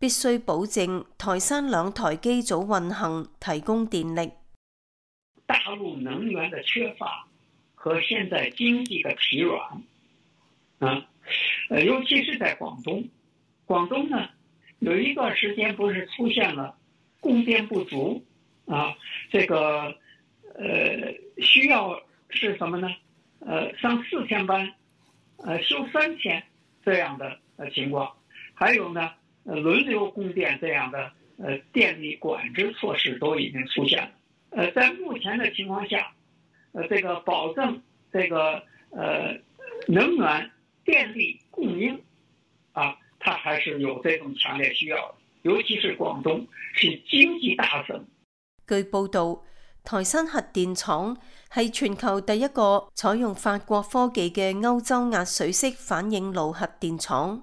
必须保证台山两台机组运行，提供电力。大陆能源的缺乏和现在经济的疲软，啊，呃，尤其是在广东，广东呢有一段时间不是出现了供电不足啊，这个呃需要是什么呢？呃，上四天班，呃，休三天这样的呃情况，还有呢。轮流供电这样的呃电力管制措施都已经出现了。呃，在目前的情况下，呃，这个保证这个呃能源电力供应啊，它还是有这种强烈需要的。尤其是广东是经济大省。据报道，台山核电厂系全球第一个采用法国科技嘅欧洲压水式反应炉核电厂。